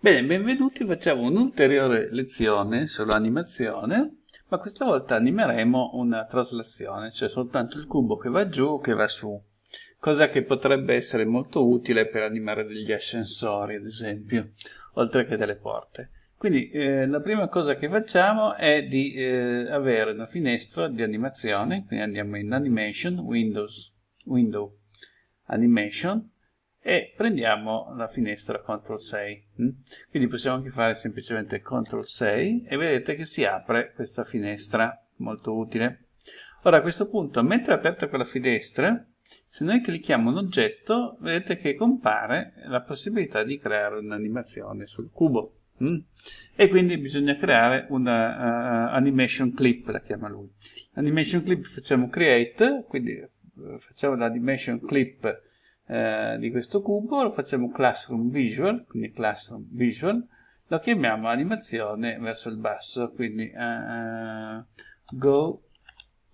Bene, benvenuti, facciamo un'ulteriore lezione sull'animazione, ma questa volta animeremo una traslazione, cioè soltanto il cubo che va giù o che va su, cosa che potrebbe essere molto utile per animare degli ascensori, ad esempio, oltre che delle porte. Quindi eh, la prima cosa che facciamo è di eh, avere una finestra di animazione, quindi andiamo in Animation, Windows, Window, Animation, e prendiamo la finestra CTRL 6 mm? quindi possiamo anche fare semplicemente CTRL 6 e vedete che si apre questa finestra molto utile ora a questo punto mentre è aperta quella finestra se noi clicchiamo un oggetto vedete che compare la possibilità di creare un'animazione sul cubo Mm. E quindi bisogna creare una uh, animation clip, la chiama lui. Animation clip facciamo create, quindi eh, facciamo l'animation clip eh, di questo cubo, lo facciamo classroom visual, quindi classroom visual, lo chiamiamo animazione verso il basso, quindi uh, go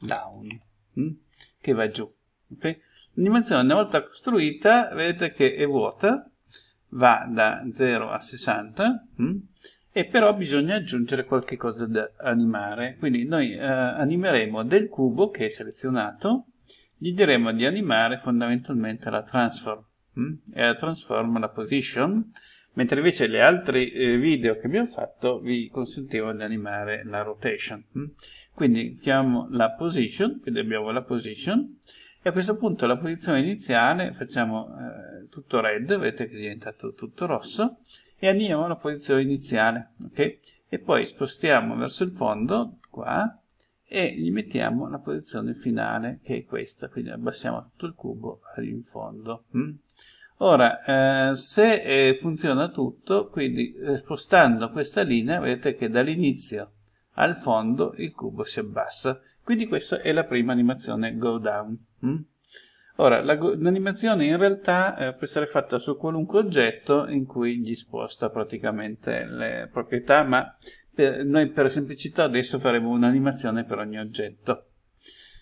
down, mh? Mm? che va giù. Okay? L'animazione una volta costruita, vedete che è vuota, va da 0 a 60, mh? Mm? e però bisogna aggiungere qualche cosa da animare. Quindi noi eh, animeremo del cubo che è selezionato, gli diremo di animare fondamentalmente la transform hm? e la transform la position mentre invece gli altri eh, video che abbiamo fatto vi consentivano di animare la rotation hm? quindi chiamiamo la position quindi abbiamo la position e a questo punto la posizione iniziale facciamo eh, tutto red vedete che è diventato tutto rosso e animiamo la posizione iniziale ok e poi spostiamo verso il fondo qua e gli mettiamo la posizione finale che è questa, quindi abbassiamo tutto il cubo in fondo. Mm? Ora, eh, se eh, funziona tutto, quindi eh, spostando questa linea, vedete che dall'inizio al fondo il cubo si abbassa. Quindi questa è la prima animazione go down. Mm? Ora, l'animazione la in realtà eh, può essere fatta su qualunque oggetto in cui gli sposta praticamente le proprietà, ma per, noi per semplicità adesso faremo un'animazione per ogni oggetto.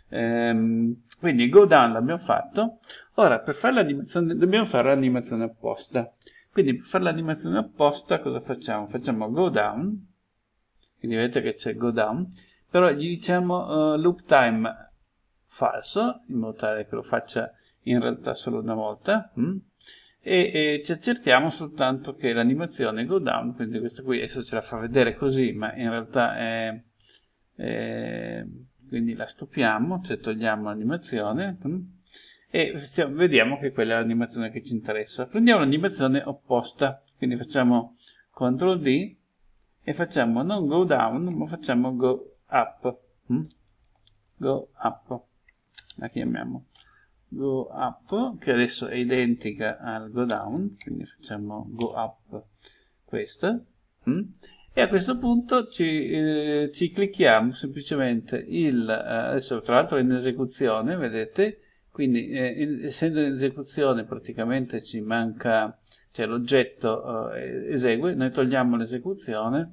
Ehm, quindi go down l'abbiamo fatto, ora per fare l'animazione dobbiamo fare l'animazione apposta. Quindi per fare l'animazione apposta cosa facciamo? Facciamo go down, quindi vedete che c'è go down, però gli diciamo uh, loop time falso, in modo tale che lo faccia in realtà solo una volta, mm e, e ci accertiamo soltanto che l'animazione go down, quindi questa qui adesso ce la fa vedere così, ma in realtà è, è quindi la stoppiamo, cioè togliamo l'animazione mm, e vediamo che quella è l'animazione che ci interessa. Prendiamo l'animazione opposta, quindi facciamo CTRL D e facciamo non go down ma facciamo go up, mm, go up, la chiamiamo go up che adesso è identica al go down quindi facciamo go up questa mm? e a questo punto ci, eh, ci clicchiamo semplicemente il eh, adesso tra l'altro è in esecuzione vedete quindi eh, in, essendo in esecuzione praticamente ci manca cioè l'oggetto eh, esegue noi togliamo l'esecuzione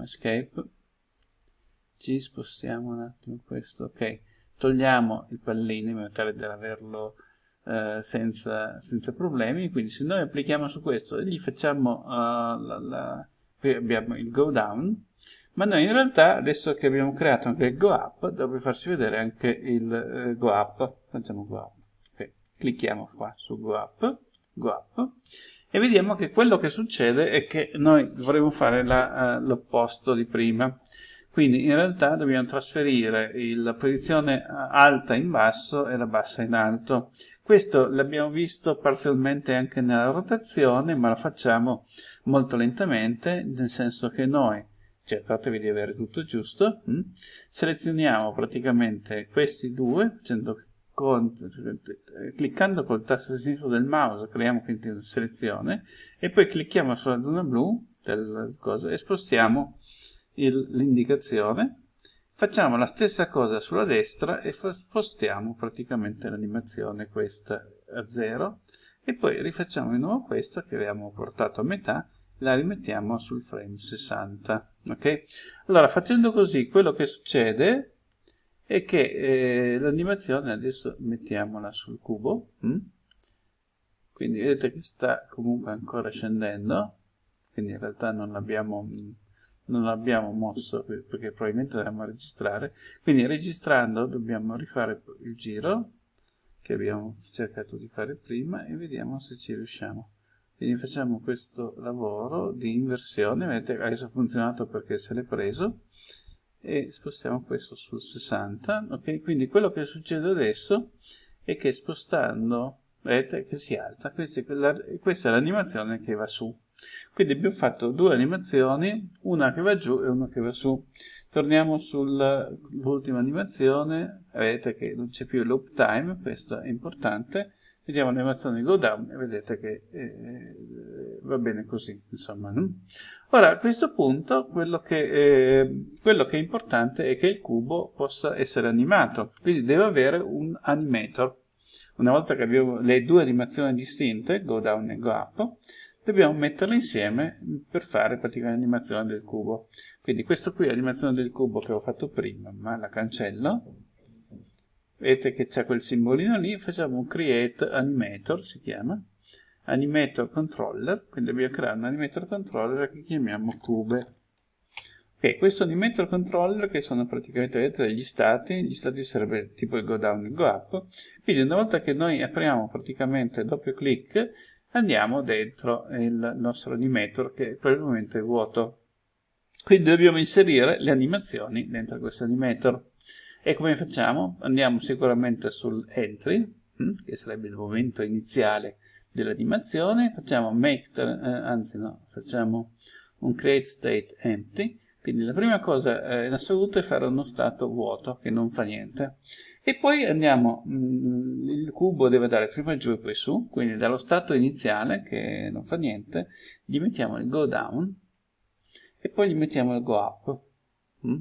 escape ci spostiamo un attimo questo ok togliamo il pallino in modo tale da averlo eh, senza, senza, problemi, quindi se noi applichiamo su questo e gli facciamo, uh, la, la, qui abbiamo il go down, ma noi in realtà adesso che abbiamo creato anche il go up, dovrebbe farsi vedere anche il eh, go up, facciamo go up, okay. clicchiamo qua su go up, go up, e vediamo che quello che succede è che noi dovremmo fare eh, l'opposto uh, di prima. Quindi in realtà dobbiamo trasferire la posizione eh, alta in basso e la bassa in alto. Questo l'abbiamo visto parzialmente anche nella rotazione, ma lo facciamo molto lentamente, nel senso che noi, cercatevi di avere tutto giusto, mh, hm? selezioniamo praticamente questi due, facendo cliccando col tasto sinistro del mouse creiamo quindi una selezione e poi clicchiamo sulla zona blu del coso, e spostiamo l'indicazione, facciamo la stessa cosa sulla destra e spostiamo praticamente l'animazione questa a 0 e poi rifacciamo di nuovo questa che abbiamo portato a metà la rimettiamo sul frame 60 ok allora facendo così quello che succede è che eh, l'animazione adesso mettiamola sul cubo mh? Mm? quindi vedete che sta comunque ancora scendendo quindi in realtà non l'abbiamo mm, non l'abbiamo mosso perché probabilmente dobbiamo registrare quindi registrando dobbiamo rifare il giro che abbiamo cercato di fare prima e vediamo se ci riusciamo quindi facciamo questo lavoro di inversione vedete adesso ha funzionato perché se l'è preso e spostiamo questo sul 60 ok quindi quello che succede adesso è che spostando vedete che si alza questa è l'animazione che va su quindi abbiamo fatto due animazioni, una che va giù e una che va su. Torniamo sull'ultima animazione, vedete che non c'è più loop time, questo è importante. Vediamo l'animazione go down e vedete che eh, va bene così, insomma. No? Ora, a questo punto, quello che, eh, quello che è importante è che il cubo possa essere animato, quindi deve avere un animator. Una volta che abbiamo le due animazioni distinte, go down e go up, dobbiamo metterle insieme per fare praticamente l'animazione del cubo. Quindi questo qui è l'animazione del cubo che ho fatto prima, ma la cancello. Vedete che c'è quel simbolino lì, facciamo un create animator, si chiama, animator controller, quindi dobbiamo creare un animator controller che chiamiamo cube. Ok, questo animator controller che sono praticamente vedete, degli stati, gli stati sarebbe tipo il go down e il go up, quindi una volta che noi apriamo praticamente doppio clic andiamo dentro il nostro animator che per il momento è vuoto quindi dobbiamo inserire le animazioni dentro questo animator e come facciamo? andiamo sicuramente sul entry hm, che sarebbe il momento iniziale dell'animazione facciamo make eh, anzi no facciamo un create state empty quindi la prima cosa eh, in assoluto è fare uno stato vuoto che non fa niente e poi andiamo, mh, mm, il cubo deve andare prima giù e poi su, quindi dallo stato iniziale, che non fa niente, gli mettiamo il go down e poi gli mettiamo il go up. Mm?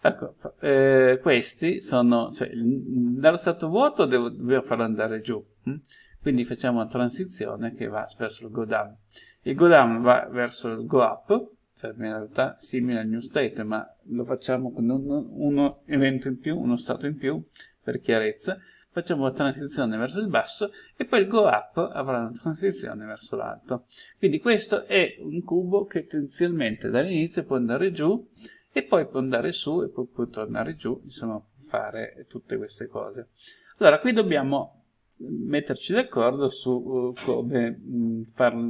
Ecco, eh, questi sono, cioè, dallo stato vuoto devo, devo farlo andare giù, mm? quindi facciamo una transizione che va verso il go down. Il go down va verso il go up, cioè in realtà simile al new state, ma lo facciamo con un, uno evento in più, uno stato in più, per chiarezza, facciamo la transizione verso il basso e poi il go up avrà una transizione verso l'alto. Quindi questo è un cubo che tendenzialmente dall'inizio può andare giù e poi può andare su e poi può tornare giù, insomma fare tutte queste cose. Allora qui dobbiamo metterci d'accordo su uh, come mm,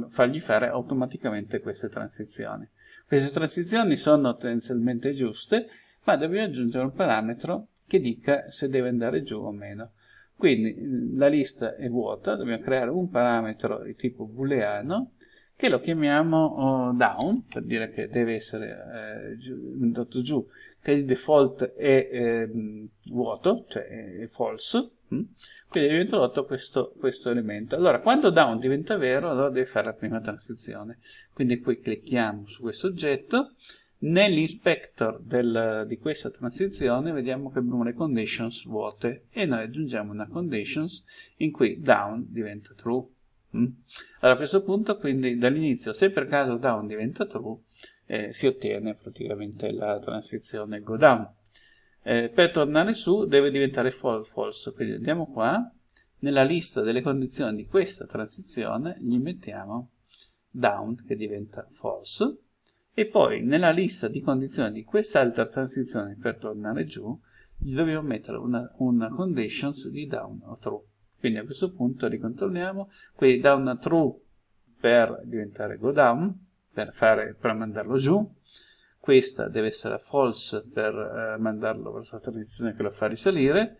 fargli fare automaticamente queste transizioni. Queste transizioni sono tendenzialmente giuste, ma dobbiamo aggiungere un parametro che dica se deve andare giù o meno. Quindi la lista è vuota, dobbiamo creare un parametro di tipo booleano che lo chiamiamo oh, down, per dire che deve essere eh, giù, che di default è eh, vuoto, cioè è, è false, mh? quindi è introdotto questo, questo, elemento. Allora, quando down diventa vero, allora deve fare la prima transizione. Quindi qui clicchiamo su questo oggetto, Nell'inspector di questa transizione vediamo che abbiamo le conditions vuote e noi aggiungiamo una conditions in cui down diventa true. Mm? Allora a questo punto quindi dall'inizio se per caso down diventa true eh, si ottiene praticamente la transizione go down. Eh, per tornare su deve diventare false, false, quindi andiamo qua, nella lista delle condizioni di questa transizione gli mettiamo down che diventa false e poi nella lista di condizioni di quest'altra transizione per tornare giù gli dobbiamo mettere una, una conditions di down o true quindi a questo punto ricontrolliamo quindi down o true per diventare go down per, fare, per mandarlo giù questa deve essere false per eh, mandarlo verso la transizione che lo fa risalire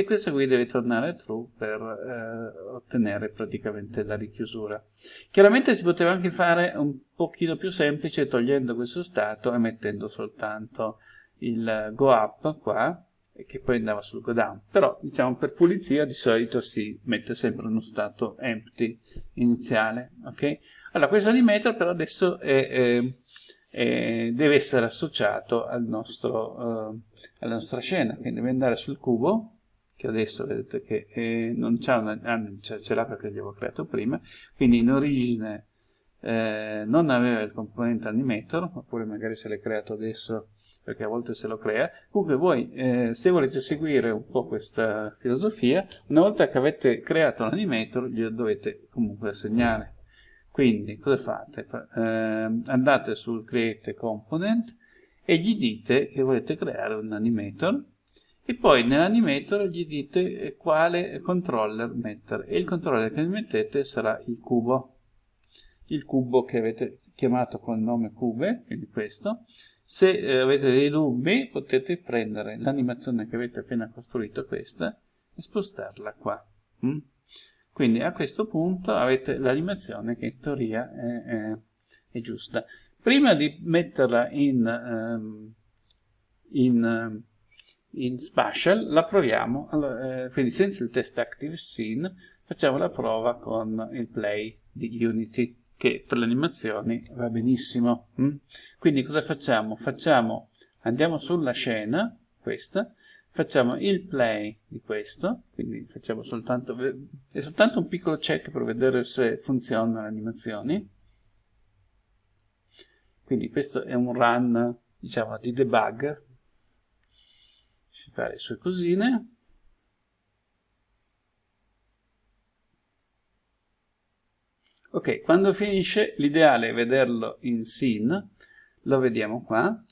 e questo qui deve tornare true per eh, ottenere praticamente la richiusura. Chiaramente si poteva anche fare un pochino più semplice togliendo questo stato e mettendo soltanto il go up qua che poi andava sul go down però diciamo per pulizia di solito si mette sempre uno stato empty iniziale ok allora questo animator però adesso è, è, è, deve essere associato al nostro, eh, alla nostra scena quindi deve andare sul cubo che adesso vedete che eh, non ah, c'è una, ah, ce l'ha perché gli avevo creato prima, quindi in origine eh, non aveva il componente animator, oppure magari se l'è creato adesso perché a volte se lo crea. Comunque voi, eh, se volete seguire un po' questa filosofia, una volta che avete creato l'animator, glielo dovete comunque assegnare. Quindi, cosa fate? Eh, andate sul Create Component e gli dite che volete creare un animator e poi nell'animator gli dite quale controller mettere e il controller che mettete sarà il cubo il cubo che avete chiamato col nome cube quindi questo se eh, avete dei dubbi potete prendere l'animazione che avete appena costruito questa e spostarla qua mm? quindi a questo punto avete l'animazione che in teoria è, è, è giusta prima di metterla in, um, in um, in Spatial la proviamo, allora, eh, quindi senza il test Active Scene facciamo la prova con il play di Unity che per le animazioni va benissimo. Mm? Quindi cosa facciamo? Facciamo, andiamo sulla scena, questa, facciamo il play di questo, quindi facciamo soltanto, è soltanto un piccolo check per vedere se funzionano le animazioni. Quindi questo è un run, diciamo, di debug si fa le sue cosine ok quando finisce l'ideale è vederlo in sin lo vediamo qua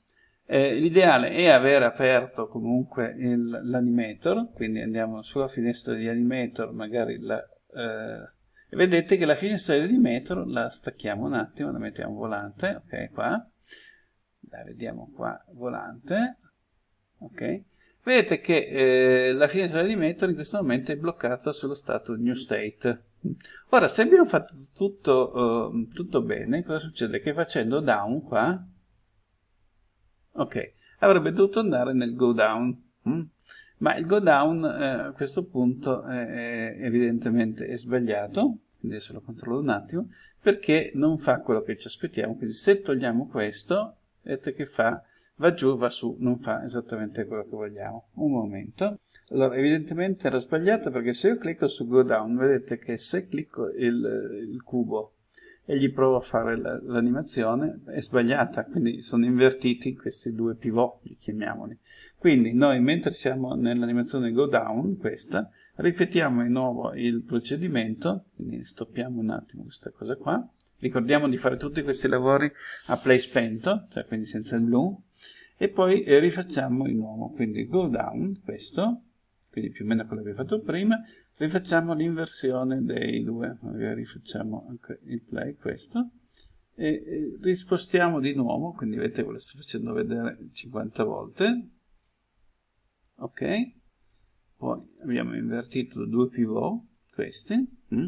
eh, l'ideale è aver aperto comunque l'animator quindi andiamo sulla finestra di animator magari la eh, e vedete che la finestra di animator la stacchiamo un attimo, la mettiamo volante, ok qua, la vediamo qua volante, ok, Vedete che eh, la finestra di method in questo momento è bloccata sullo stato new state. Ora, se abbiamo fatto tutto, uh, tutto bene, cosa succede? Che facendo down qua, ok, avrebbe dovuto andare nel go down. Hm? Ma il go down eh, a questo punto è evidentemente è sbagliato, quindi adesso lo controllo un attimo, perché non fa quello che ci aspettiamo. Quindi se togliamo questo, vedete che fa va giù, va su, non fa esattamente quello che vogliamo. Un momento. Allora, evidentemente era sbagliato perché se io clicco su Go Down, vedete che se clicco il, il cubo e gli provo a fare l'animazione, è sbagliata, quindi sono invertiti questi due pivot, chiamiamoli. Quindi noi, mentre siamo nell'animazione Go Down, questa, ripetiamo di nuovo il procedimento, quindi stoppiamo un attimo questa cosa qua, Ricordiamo di fare tutti questi lavori a play spento, cioè quindi senza il blu, e poi eh, rifacciamo di nuovo, quindi go down, questo, quindi più o meno quello che abbiamo fatto prima, rifacciamo l'inversione dei due, magari rifacciamo anche il play, questo, e, e rispostiamo di nuovo, quindi vedete ve lo sto facendo vedere 50 volte, ok, poi abbiamo invertito due pivot, questi mm?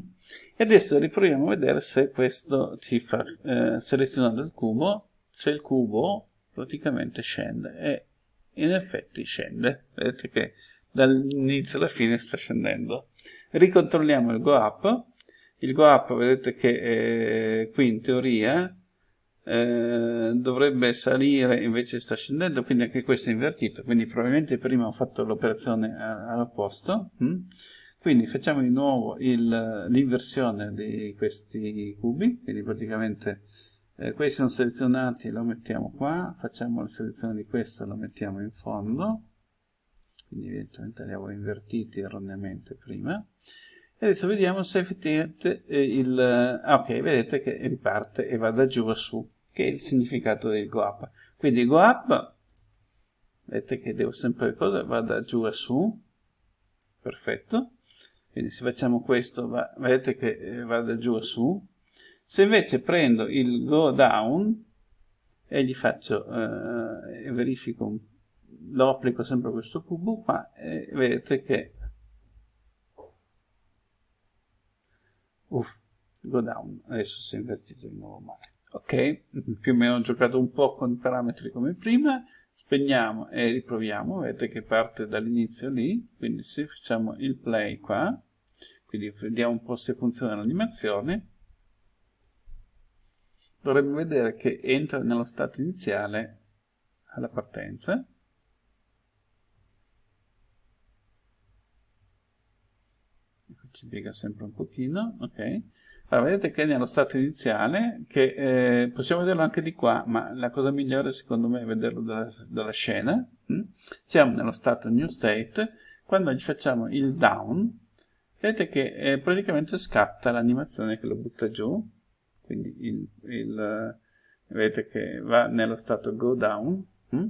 e adesso riproviamo a vedere se questo ci fa eh, selezionando il cubo se il cubo praticamente scende e in effetti scende vedete che dall'inizio alla fine sta scendendo ricontrolliamo il go up il go up vedete che eh, qui in teoria eh, dovrebbe salire invece sta scendendo quindi anche questo è invertito quindi probabilmente prima ho fatto l'operazione eh, all'opposto mm? Quindi facciamo di nuovo l'inversione di questi cubi, quindi praticamente eh, questi sono selezionati e lo mettiamo qua, facciamo la selezione di questo e lo mettiamo in fondo, quindi evidentemente li avevo invertiti erroneamente prima, e adesso vediamo se effettivamente eh, il... Ah, ok, vedete che riparte e va da giù a su, che è il significato del go up. Quindi go up, vedete che devo sempre cosa, va da giù a su, perfetto, quindi se facciamo questo, va, vedete che eh, va da giù a su. Se invece prendo il go down e gli faccio, eh, e verifico, lo applico sempre a questo cubo qua, e vedete che, uff, go down, adesso si è invertito di nuovo male. Ok, più o meno ho giocato un po' con i parametri come prima, spegniamo e riproviamo, vedete che parte dall'inizio lì, quindi se facciamo il play qua, quindi vediamo un po' se funziona l'animazione dovremmo vedere che entra nello stato iniziale alla partenza ecco, ci piega sempre un pochino ok allora, vedete che è nello stato iniziale che eh, possiamo vederlo anche di qua ma la cosa migliore secondo me è vederlo dalla, dalla scena mm? siamo nello stato new state quando gli facciamo il down vedete che eh, praticamente scatta l'animazione che lo butta giù, quindi il, il, eh, vedete che va nello stato go down, mh? Hm?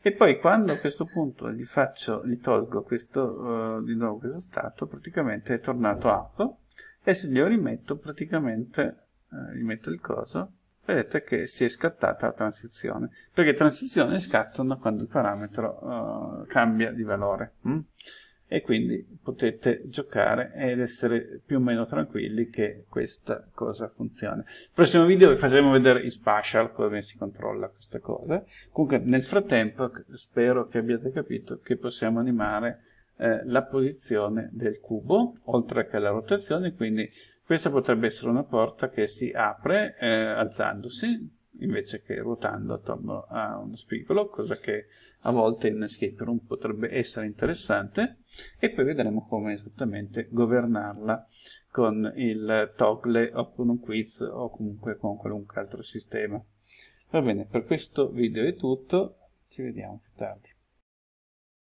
e poi quando a questo punto gli, faccio, gli tolgo questo, uh, di nuovo questo stato, praticamente è tornato up, e se glielo rimetto praticamente, eh, gli metto il coso, vedete che si è scattata la transizione, perché transizioni scattano quando il parametro uh, cambia di valore. Mh? Hm? e quindi potete giocare ed essere più o meno tranquilli che questa cosa funzioni. Nel prossimo video vi faremo vedere in spatial come si controlla questa cosa. Comunque nel frattempo spero che abbiate capito che possiamo animare eh, la posizione del cubo, oltre che la rotazione, quindi questa potrebbe essere una porta che si apre eh, alzandosi, invece che ruotando attorno a uno spigolo, cosa che a volte in escape room potrebbe essere interessante, e poi vedremo come esattamente governarla con il toggle o con un quiz o comunque con qualunque altro sistema. Va bene, per questo video è tutto, ci vediamo più tardi.